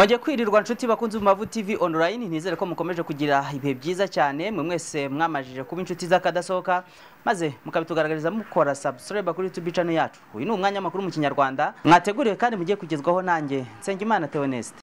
mwajya kwirirwa nshuti bakunze mu mavu tv online nizere ko mukomeje kugira ibihe byiza cyane mwe mwese mwamajije kuba inshuti z'akadasohoka maze mukabitugaragariza mukora subscribe kuri youtube channel yacu uyu ni umwanya makuru mu kinyarwanda mwateguriwe kandi mugiye kugezwaho nanjye nsengimana theoneste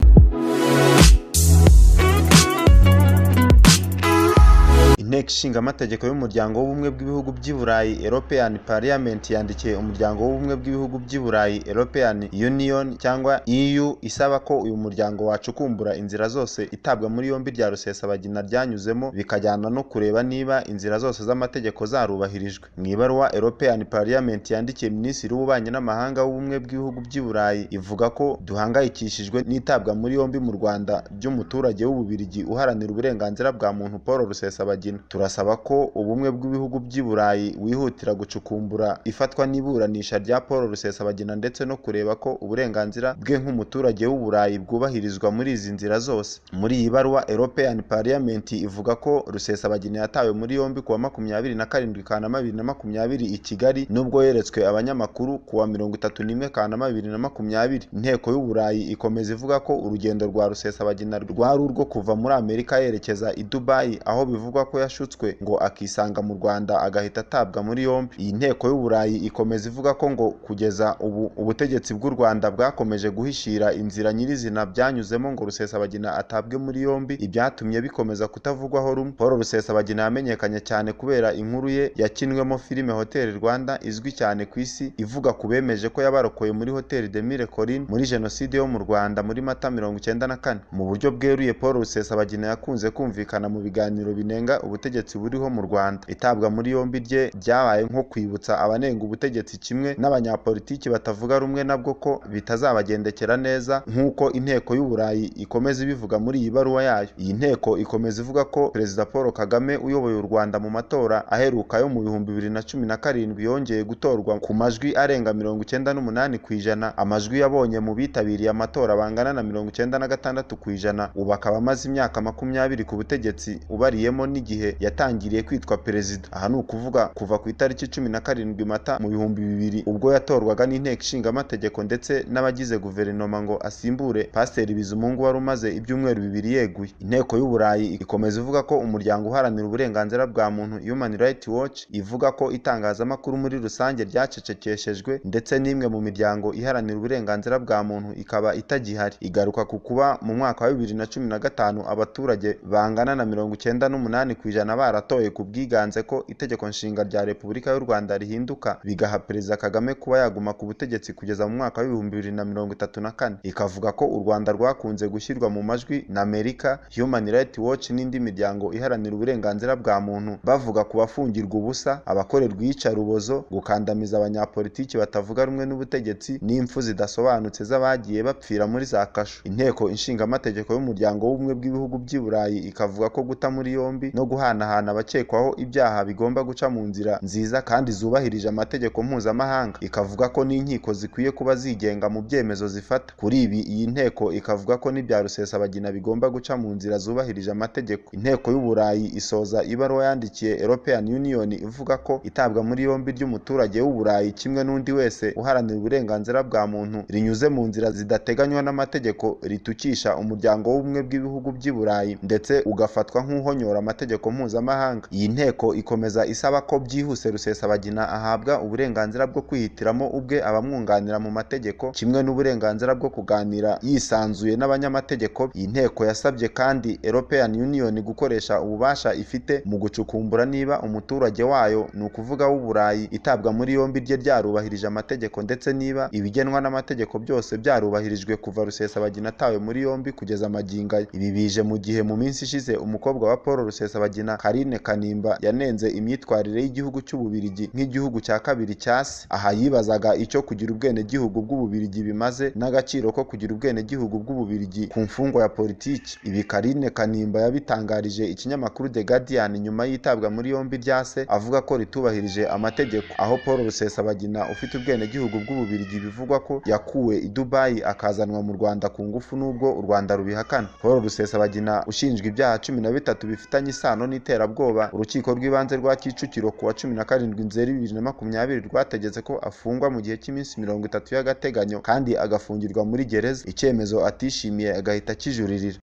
Inteko y'Umuryango w'Ubumwe bw'Ibihugu by'i Burayi (European Parliament) yandikiye Umuryango w'Ubumwe bw'Ibihugu by'i Burayi (European Union) cyangwa EU isaba ko uyu muryango wacukumbura inzira zose itabwa muri yombi rya rusesabagina ryanyuzemo bikajyana no kureba niba inzira zose z'amategeko zarubahirijwe. Mu ibaruwa European Parliament yandikiye Minisitiri w'Ububanyi n'Amahanga w'Ubumwe bw'Ibihugu by'i Burayi ivuga ko duhangayikishijwe n'itabwa muri yombi mu Rwanda ry'umuturage w'Ububirigi uharanira uburenganzira bwa muntu Paul Rusesabagina. turasaba ko ubumwe bw'ibihugu by'i Burayi wihutira gucukumbura ifatwa n'iburanisha rya Paul Rusesabagina ndetse no kureba ko uburenganzira bwe nk'umuturage w'u Burayi bwubahirizwa muri izi nzira zose muri iyi baruwa European Parliament ivuga ko Rusesabagina yatawe muri yombi kuwa makumyabiri na karindwi Kanama bibiri na makumyabiri i Kigali nubwo yeretswe abanyamakuru kuwa mirongo itatu n'imwe Kanama bibiri na makumyabiri inteko y'u Burayi ikomeza ivuga ko urugendo rwa Rusesabagina rwari urwo kuva muri Amerika yerekeza i Dubai aho bivugwa ko yashutse yashutswe ngo akisanga mu Rwanda agahita atabwa muri yombi iyi nteko y'uburayi ikomeza ivuga ko ngo kugeza ubu ubutegetsi bw'u Rwanda bwakomeje guhishira inzira nyirizina byanyuzemo ngo Rusesabagina atabwe muri yombi ibyatumye bikomeza kutavugwaho rumwe Paul Rusesabagina yamenyekanye cyane kubera inkuru ye yakinwemo filime Hotel Rwanda izwi cyane ku isi ivuga ku bemeje ko yabarokoye muri Hotel de Mille Collines muri jenoside yo mu Rwanda muri Mata mirongo icyenda na kane mu buryo bweruye Paul Rusesabagina yakunze kumvikana mu biganiro binenga ubutegetsi ubutegetsi buriho mu Rwanda itabwa muri yombi rye ryabaye nko kwibutsa abanenga ubutegetsi kimwe n'abanyapolitiki batavuga rumwe nabwo ko bitazabagendekera neza nk'uko inteko y'u Burayi ikomeza ibivuga muri iyi baruwa yayo iyi nteko ikomeza ivuga ko perezida Paul Kagame uyoboye u Rwanda mu matora aheruka yo mu bihumbi bibiri na cumi na karindwi yongeye gutorwa ku majwi arenga mirongo icyenda n'umunani ku ijana amajwi yabonye mu bitabiriye amatora bangana na mirongo icyenda na gatandatu ku ijana ubu akaba amaze imyaka makumyabiri ku butegetsi ubariyemo n'igihe yatangiriye kwitwa perezida aha ni ukuvuga kuva ku itariki cumi na karindwi mata mu bihumbi bibiri ubwo yatorwaga n'inteko Ishingamategeko amategeko ndetse n'abagize guverinoma ngo asimbure pasiteri bizimungu wari umaze ibyumweru bibiri yeguye inteko y'uburayi ikomeza ivuga ko umuryango uharanira uburenganzira bwa muntu human Right watch ivuga ko itangazamakuru muri rusange ryacecekeshejwe ndetse n'imwe mu miryango iharanira uburenganzira bwa muntu ikaba itagihari igaruka ku kuba mu mwaka wa bibiri na cumi na gatanu abaturage bangana na mirongo icyenda n'umunani ku ijana baratoye ku bwiganze ko Itegeko Nshinga rya Repubulika y'u Rwanda rihinduka bigaha Perezida Kagame kuba yaguma ku butegetsi kugeza mu mwaka w'ibihumbi bibiri na mirongo itatu na kane ikavuga ko u Rwanda rwakunze gushyirwa mu majwi na Amerika Human Right Watch n'indi miryango iharanira uburenganzira bwa muntu bavuga ku bafungirwa ubusa abakorerwa iyicarubozo gukandamiza abanyapolitiki batavuga rumwe n'ubutegetsi n'impfu zidasobanutse z'abagiye bapfira muri za kasho inteko ishingamategeko y'umuryango w'ubumwe bw'ibihugu by'i Burayi ikavuga ko guta muri yombi no guhana guhanahana abakekwaho ibyaha bigomba guca mu nzira nziza kandi zubahirije amategeko mpuzamahanga ikavuga ko n'inkiko zikwiye kuba zigenga mu byemezo zifata kuri ibi iyi nteko ikavuga ko n'ibya rusesabagina bigomba guca mu nzira zubahirije amategeko inteko y'u Burayi isoza ibaruwa yandikiye European Union ivuga ko itabwa muri yombi ry'umuturage w'u kimwe n'undi wese uharanira uburenganzira bwa muntu rinyuze mu nzira zidateganywa n'amategeko ritukisha umuryango w'ubumwe bw'ibihugu by'i Burayi ndetse ugafatwa nk'uhonyora amategeko mpuzamahanga mpuzamahanga iyi nteko ikomeza isaba ko byihuse rusesabagina ahabwa uburenganzira bwo kwihitiramo ubwe abamwunganira mu mategeko kimwe n'uburenganzira bwo kuganira yisanzuye n'abanyamategeko iyi nteko yasabye kandi European Union gukoresha ububasha ifite mu gucukumbura niba umuturage wayo ni ukuvuga w'uburayi itabwa muri yombi rye ryarubahirije amategeko ndetse niba ibigenwa n'amategeko byose byarubahirijwe kuva rusesabagina atawe muri yombi kugeza magingo aya ibi bije mu gihe mu minsi ishize umukobwa wa Paul Rusesabagina Karine Kanimba yanenze imyitwarire y'igihugu cy'u Bubiligi nk'igihugu cya kabiri cyase aha yibazaga icyo kugira ubwenegihugu bw'Ububiligi bimaze n'agaciro ko kugira ubwenegihugu bw'Ububiligi ku mfungwa ya politiki ibi Karine Kanimba yabitangarije ikinyamakuru de Guardian nyuma y'itabwa muri yombi rya avuga ko ritubahirije amategeko aho Paul Rusesabagina ufite ubwenegihugu bw'Ububiligi bivugwa ko yakuwe i Dubai akazanwa mu Rwanda ku ngufu nubwo u Rwanda rubihakana Paul Rusesabagina ushinjwa ibyaha cumi na bitatu bifitanye isano n'ite y'iterabwoba urukiko rw'ibanze rwa Kicukiro ku wa cumi na karindwi Nzeri bibiri na makumyabiri rwategetse ko afungwa mu gihe cy'iminsi mirongo itatu y'agateganyo kandi agafungirwa muri gereza icyemezo atishimiye agahita akijuririra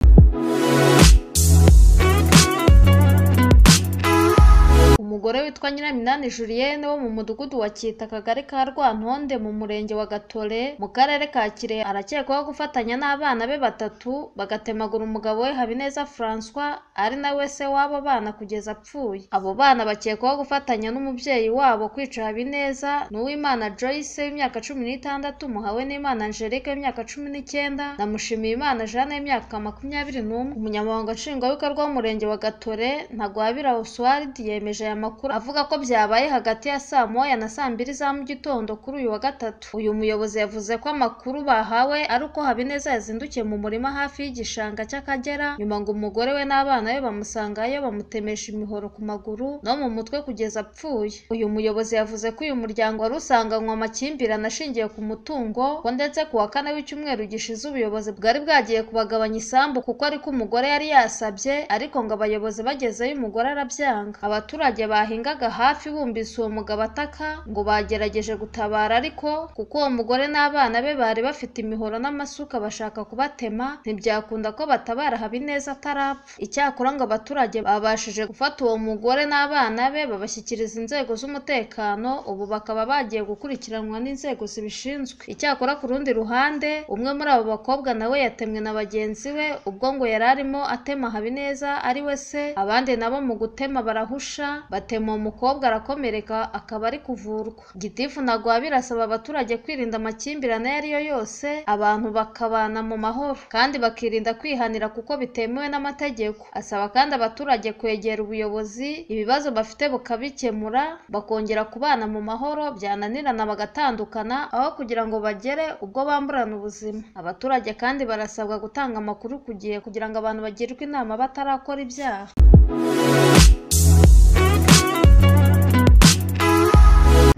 Umugore witwa Nyiraminani Julienne wo mu mudugudu wa Cyita akagari ka Rwantonde mu murenge wa Gatore mu karere ka Kirehe arakekwaho gufatanya n'abana be batatu bagatemagura umugabo we Habineza Francois ari nawe se w'abo bana kugeza apfuye. Abo bana bakekwaho gufatanya n'umubyeyi wabo kwica Habineza ni Uwimana Joyce w'imyaka cumi n'itandatu, Muhawenimana Angelique w'imyaka cumi n'icyenda na Mushimiyimana Jeanne w'imyaka makumyabiri n'umwe. Umunyamabanga Nshingwabikorwa w'Umurenge wa Gatore Ntagwabira Oswald yemeje aya makuru makuru avuga ko byabaye hagati ya saa moya na saa mbiri za mu gitondo kuri uyu wa gatatu uyu muyobozi yavuze ko amakuru bahawe ari uko habineza yazindukiye mu murima hafi y'igishanga cy'akagera nyuma ngo umugore we n'abana be bamusangayo bamutemesha imihoro ku maguru no mu mutwe kugeza apfuye uyu muyobozi yavuze ko uyu muryango wari usanganywe amakimbirane ashingiye ku mutungo ko ndetse ku wa kane w'icyumweru gishize ubuyobozi bwari bwagiye kubagabanya isambu kuko ariko umugore yari yasabye ariko ngo abayobozi bagezeyo umugore arabyanga abaturage ba bahingaga hafi bumvise uwo mugabo ataka ngo bagerageje gutabara ariko kuko uwo mugore n'abana be bari bafite imihoro n'amasuka bashaka kubatema ntibyakunda ko batabara Habineza atarapfa icyakora ngo abaturage babashije gufata uwo mugore n'abana be babashyikiriza inzego z'umutekano ubu bakaba bagiye gukurikiranwa n'inzego zibishinzwe icyakora ku rundi ruhande umwe muri abo bakobwa nawe yatemwe na bagenzi be ubwo ngo yari arimo atema Habineza ari we se abandi nabo mu gutema barahusha batema umutema uwo mukobwa arakomereka akaba ari kuvurwa gitifu naguha birasaba abaturage kwirinda amakimbirane ayo ari yo yose abantu bakabana mu mahoro kandi bakirinda kwihanira kuko bitemewe n'amategeko asaba kandi abaturage kwegera ubuyobozi ibibazo bafite bukabikemura bakongera kubana mu mahoro byananirana bagatandukana aho kugira ngo bagere ubwo bamburana ubuzima abaturage kandi barasabwa gutanga amakuru ku gihe kugira ngo abantu bagirwe inama batarakora ibyaha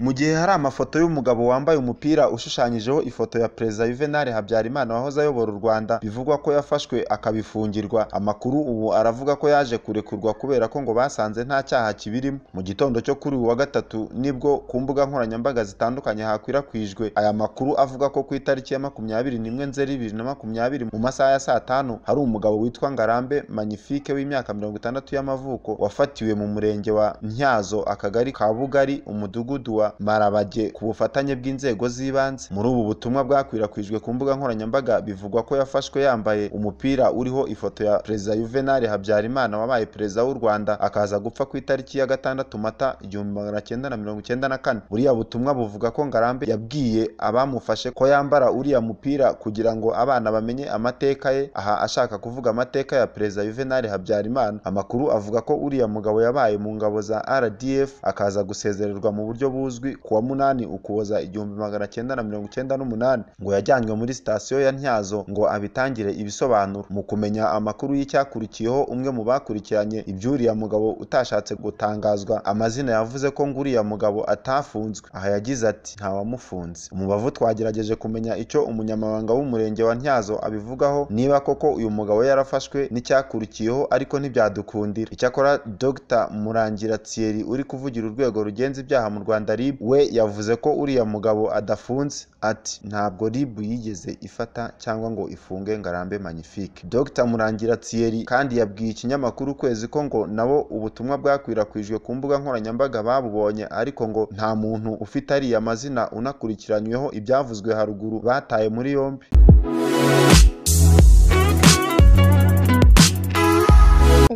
Mu gihe hari amafoto y'umugabo wambaye umupira ushushanyijeho ifoto ya Perezida Yuvenali Habyarimana wahoze ayobora u Rwanda bivugwa ko yafashwe akabifungirwa. Amakuru ubu aravuga ko yaje kurekurwa kubera ko ngo basanze nta cyaha kibirimo. Mu gitondo cyo kuri uyu wa gatatu nibwo ku mbuga nkoranyambaga zitandukanye hakwirakwijwe aya makuru avuga ko ku itariki ya makumyabiri n'imwe Nzeri bibiri na makumyabiri mu masaha ya saa tanu hari umugabo witwa Ngarambe Magnifique w'imyaka mirongo itandatu y'amavuko wafatiwe mu murenge wa Ntyazo akagari ka Bugari umudugudu wa Marabage ku bufatanye bw'inzego z'ibanze muri ubu butumwa bwakwirakwijwe ku mbuga nkoranyambaga bivugwa ko yafashwe yambaye umupira uriho ifoto ya Perezida Juvenal Habyarimana wabaye Perezida w'u Rwanda akaza gupfa ku itariki ya gatandatu Mata igihumbi magana cyenda na mirongo icyenda na kane buriya butumwa buvuga ko Ngarambe yabwiye abamufashe ko yambara uriya mupira kugira ngo abana bamenye amateka ye aha ashaka kuvuga amateka ya Perezida Juvenal Habyarimana amakuru avuga ko uriya mugabo yabaye mu ngabo za RDF akaza gusezererwa mu buryo buzwi izwi kuwa munani ukuboza igihumbi magana cyenda na mirongo icyenda n'umunani ngo yajyanywe muri sitasiyo ya ntyazo ngo abitangire ibisobanuro mu kumenya amakuru y'icyakurikiyeho umwe mu bakurikiranye iby'uriya mugabo utashatse gutangazwa amazina yavuze ko ngo uriya mugabo atafunzwe aha yagize ati ntawamufunze umubavu twagerageje kumenya icyo umunyamabanga w'umurenge wa ntyazo abivugaho niba koko uyu mugabo yarafashwe n'icyakurikiyeho ariko ntibyadukundira icyakora dr murangira thierry uri kuvugira urwego rugenza ibyaha mu rwanda rib we yavuze ko uriya mugabo adafunze ati ntabwo rib yigeze ifata cyangwa ngo ifunge ngarambe magnifique dr murangira thierry kandi yabwiye ikinyamakuru ukwezi ko ngo nabo ubutumwa bwakwirakwijwe ku mbuga nkoranyambaga babubonye ariko ngo nta muntu ufite ariya mazina unakurikiranyweho ibyavuzwe haruguru bataye muri yombi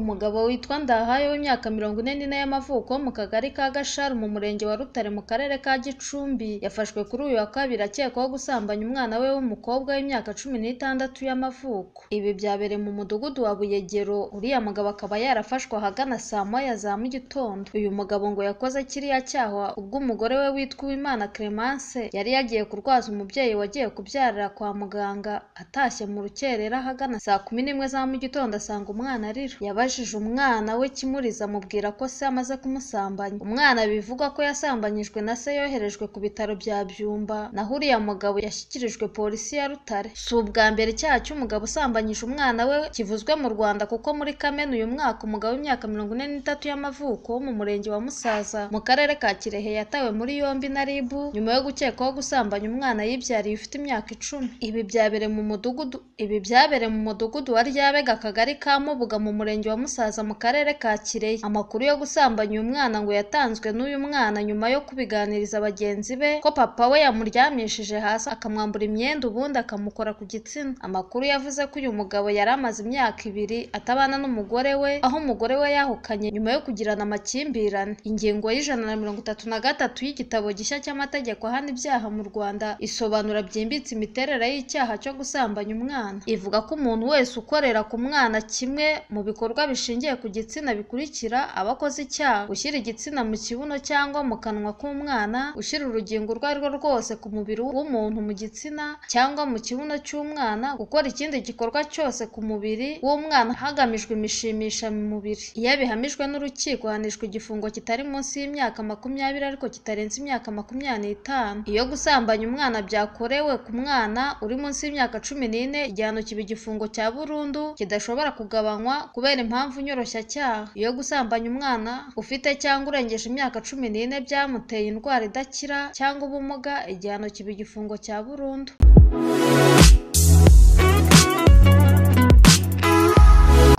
umugabo witwa Ndahayo w'imyaka mirongo ine n'ine y'amavuko mu kagari ka Gasharu mu murenge wa Rutare mu karere ka Gicumbi yafashwe kuri uyu wa kabiri akekwaho gusambanya umwana we w'umukobwa w'imyaka cumi n'itandatu y'amavuko. Ibi byabereye mu mudugudu wa Buyegero uriya mugabo akaba yarafashwe ahagana saa moya za mu gitondo. Uyu mugabo ngo yakoze kiriya cyaha ubwo umugore we witwa Uwimana Clemence yari yagiye kurwaza umubyeyi wagiye kubyarira kwa muganga atashye mu rukerera ahagana saa kumi n'imwe za mu gitondo asanga umwana arira. yabajije umwana we Kimuriza amubwira ko se amaze kumusambanya umwana bivugwa ko yasambanyijwe na se yoherejwe ku bitaro bya Byumba naho uriya mugabo yashyikirijwe polisi ya Rutare si ubwa mbere icyaha cy'umugabo usambanyije umwana we kivuzwe mu Rwanda kuko muri Kamena uyu mwaka umugabo w'imyaka mirongo ine n'itatu y'amavuko wo mu murenge wa Musaza mu karere ka Kirehe yatawe muri yombi na RIB nyuma yo gukekwaho gusambanya umwana yibyariye ufite imyaka icumi ibi byabereye mu mudugudu ibi byabereye mu mudugudu wa Ryabega akagari ka Mubuga mu murenge wa musaza mu karere ka Kirehe. Amakuru yo gusambanya uyu mwana ngo yatanzwe n'uyu mwana nyuma yo kubiganiriza bagenzi be ko papa we yamuryamishije hasi akamwambura imyenda ubundi akamukora ku gitsina. Amakuru yavuze ko uyu mugabo yari amaze imyaka ibiri atabana n'umugore we aho umugore we yahukanye nyuma yo kugirana amakimbirane. Ingingo y'ijana na mirongo itatu na gatatu y'igitabo gishya cy'amategeko ahana ibyaha mu Rwanda isobanura byimbitse imiterere y'icyaha cyo gusambanya umwana. Ivuga ko umuntu wese ukorera ku mwana kimwe mu bikorwa bishingiye ku gitsina bikurikira aba akoze icyaha gushyira igitsina mu kibuno cyangwa mu kanwa k'umwana, gushyira urugingo urwo ari rwo rwose ku mubiri w'umuntu mu gitsina cyangwa mu kibuno cy'umwana, gukora ikindi gikorwa cyose ku mubiri w'umwana hagamijwe imishimisha mu mubiri. Iyo bihamijwe n'urukiko ahanishwa igifungo kitari munsi y'imyaka makumyabiri ariko kitarenze imyaka makumyabiri n'itanu. Iyo gusambanya umwana byakorewe ku mwana uri munsi y'imyaka cumi n'ine igihano kiba igifungo cya burundu kidashobora kugabanywa kubera impamvu mpamvu nyoroshyacyaha. Iyo gusambanya umwana ufite cyangwa urengeje imyaka cumi n'ine byamuteye indwara idakira cyangwa ubumuga, igihano kiba igifungo cya burundu.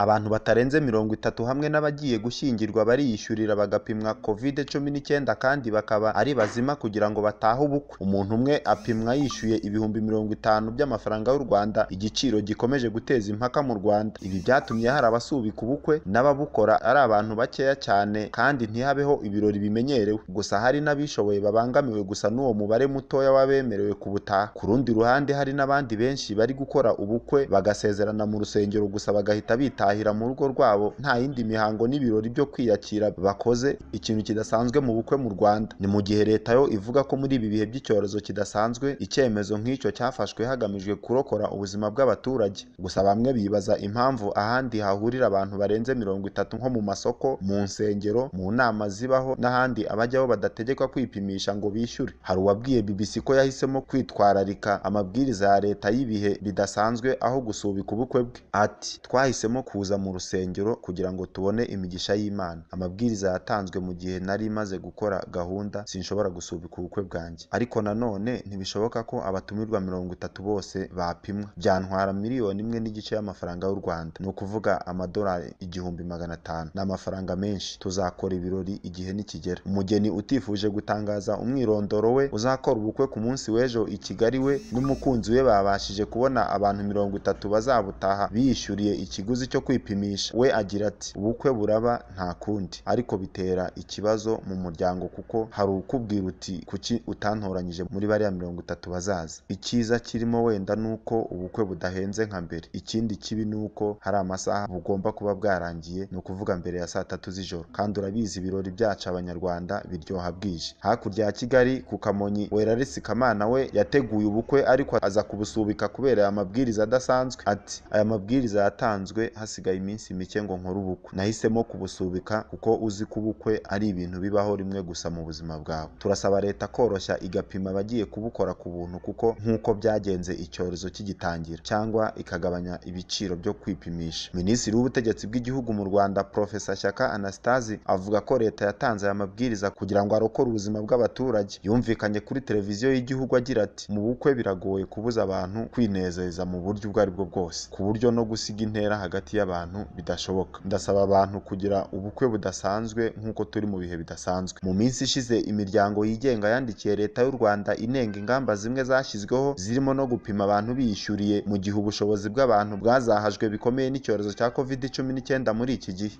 Abantu batarenze mirongo itatu hamwe n'abagiye gushyingirwa bariyishyurira bagapimwa Covid cumi n'icyenda kandi bakaba ari bazima kugira ngo batahe ubukwe. Umuntu umwe apimwa yishyuye ibihumbi mirongo itanu by'amafaranga y'u Rwanda igiciro gikomeje guteza impaka mu Rwanda. Ibi byatumye hari abasubika ubukwe n'ababukora ari abantu bakeya cyane kandi ntihabeho ibirori bimenyerewe. Gusa hari n'abishoboye babangamiwe gusa n'uwo mubare mutoya w'abemerewe butaha Ku rundi ruhande hari n'abandi benshi bari gukora ubukwe bagasezerana mu rusengero gusa bagahita bitahira. gutahira mu rugo rwabo nta yindi mihango n'ibirori byo kwiyakira bakoze ikintu kidasanzwe mu bukwe mu Rwanda ni mu gihe leta yo ivuga ko muri ibi bihe by'icyorezo kidasanzwe icyemezo nk'icyo cyafashwe hagamijwe kurokora ubuzima bw'abaturage gusa bamwe bibaza impamvu ahandi hahurira abantu barenze mirongo itatu nko mu masoko mu nsengero mu nama zibaho n'ahandi abajyaho badategekwa kwipimisha ngo bishyure hari uwabwiye BBC ko yahisemo kwitwararika amabwiriza ya leta y'ibihe bidasanzwe aho gusubika ubukwe bwe ati twahisemo ku kuza mu rusengero kugira ngo tubone imigisha y'Imana. Amabwiriza yatanzwe mu gihe nari maze gukora gahunda sinshobora gusubika ubukwe bwanjye. Ariko nanone ntibishoboka ko abatumirwa mirongo itatu bose bapimwa. Byantwara miliyoni imwe n'igice y'amafaranga y'u Rwanda. Ni ukuvuga amadolari igihumbi magana atanu. Ni amafaranga menshi. Tuzakora ibirori igihe nikigera. Umugeni utifuje gutangaza umwirondoro we uzakora ubukwe ku munsi w'ejo i Kigali we n'umukunzi we babashije kubona abantu mirongo itatu bazabutaha biyishyuriye ikiguzi cyo kwipimisha we agira ati ubukwe buraba nta kundi ariko bitera ikibazo mu muryango kuko hari ukubwira uti kuki utantoranyije muri bariya mirongo itatu bazaza icyiza kirimo wenda ni uko ubukwe budahenze nka mbere ikindi kibi ni uko hari amasaha bugomba kuba bwarangiye ni ukuvuga mbere ya saa tatu z'ijoro kandi urabizi ibirori byacu abanyarwanda biryoha bwije hakurya ya kigali ku kamonyi werare sikamana we yateguye ubukwe ariko aza kubusubika kubera aya mabwiriza adasanzwe ati aya mabwiriza yatanzwe hasi hasigaye iminsi mike ngo nkore ubukwe nahisemo kubusubika kuko uzi k'ubukwe ari ibintu bibaho rimwe gusa mu buzima bwawe turasaba leta koroshya igapima abagiye kubukora ku buntu kuko nk'uko byagenze icyorezo kigitangira cyangwa ikagabanya ibiciro byo kwipimisha minisitiri w'ubutegetsi bw'igihugu mu rwanda profesa shyaka anastasi avuga ko leta yatanze aya mabwiriza kugira ngo arokore ubuzima bw'abaturage yumvikanye kuri televiziyo y'igihugu agira ati mu bukwe biragoye kubuza abantu kwinezeza mu buryo ubwo ari bwo bwose ku buryo no gusiga intera hagati ya y'abantu bidashoboka ndasaba abantu kugira ubukwe budasanzwe nk'uko turi mu bihe bidasanzwe mu minsi ishize imiryango yigenga yandikiye leta y'u Rwanda inenga ingamba zimwe zashyizweho zirimo no gupima abantu biyishyuriye mu gihe ubushobozi bw'abantu bwazahajwe bikomeye n'icyorezo cya covid cumi n'icyenda muri iki gihe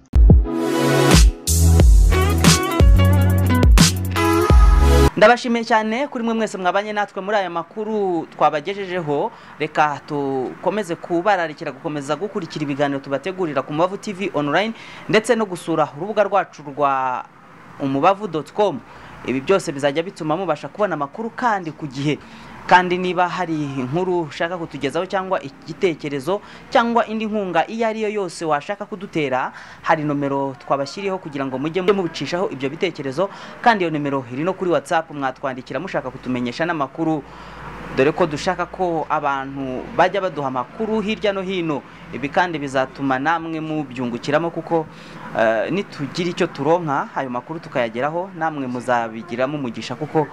ndabashimiye cyane kuri mwe mwese mwabanye natwe muri aya makuru twabagejejeho reka dukomeze kubararikira gukomeza gukurikira ibiganiro tubategurira ku mubavu tv online ndetse no gusura urubuga rwacu rwa umubavu dotu komu ibi byose bizajya bituma mubasha kubona amakuru kandi ku gihe kandi niba hari inkuru ushaka kutugezaho cyangwa igitekerezo cyangwa indi nkunga iyo ari yo yose washaka kudutera hari nomero twabashyiriyeho kugira ngo mujye mubicishaho ibyo bitekerezo kandi iyo nomero iri no kuri WhatsApp mwatwandikira mushaka kutumenyesha n'amakuru dore ko dushaka ko abantu bajya baduha amakuru hirya no hino ibi kandi bizatuma namwe mubyungukiramo kuko eh, nitugira icyo turonka ayo makuru tukayageraho namwe muzabigiramo umugisha kuko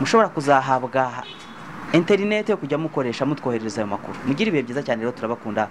mushobora kuzahabwa yo kujya mukoresha mutwoherereza ayo makuru mugire ibihe byiza cyane rero turabakunda